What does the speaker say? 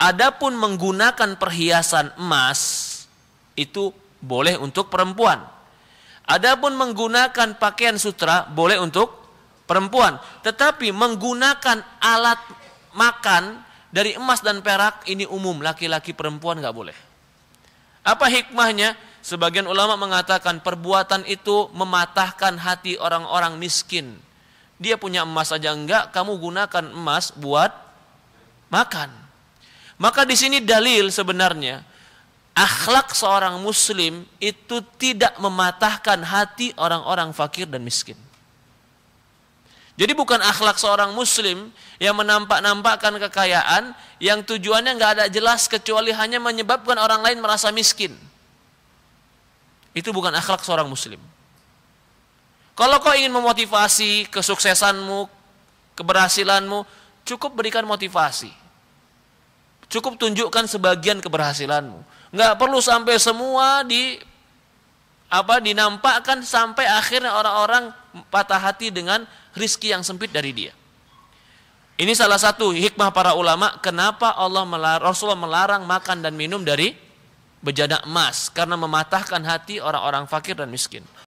Adapun menggunakan perhiasan emas itu boleh untuk perempuan. Adapun menggunakan pakaian sutra boleh untuk perempuan. Tetapi menggunakan alat makan dari emas dan perak ini umum laki-laki perempuan nggak boleh. Apa hikmahnya? Sebagian ulama mengatakan perbuatan itu mematahkan hati orang-orang miskin. Dia punya emas aja enggak, kamu gunakan emas buat makan. Maka di sini dalil sebenarnya akhlak seorang muslim itu tidak mematahkan hati orang-orang fakir dan miskin. Jadi bukan akhlak seorang muslim yang menampak-nampakkan kekayaan yang tujuannya nggak ada jelas kecuali hanya menyebabkan orang lain merasa miskin. Itu bukan akhlak seorang muslim. Kalau kau ingin memotivasi kesuksesanmu, keberhasilanmu, cukup berikan motivasi Cukup tunjukkan sebagian keberhasilanmu. Nggak perlu sampai semua di apa dinampakkan sampai akhirnya orang-orang patah hati dengan rizki yang sempit dari dia. Ini salah satu hikmah para ulama kenapa Allah melarang, Rasulullah melarang makan dan minum dari bejana emas karena mematahkan hati orang-orang fakir dan miskin.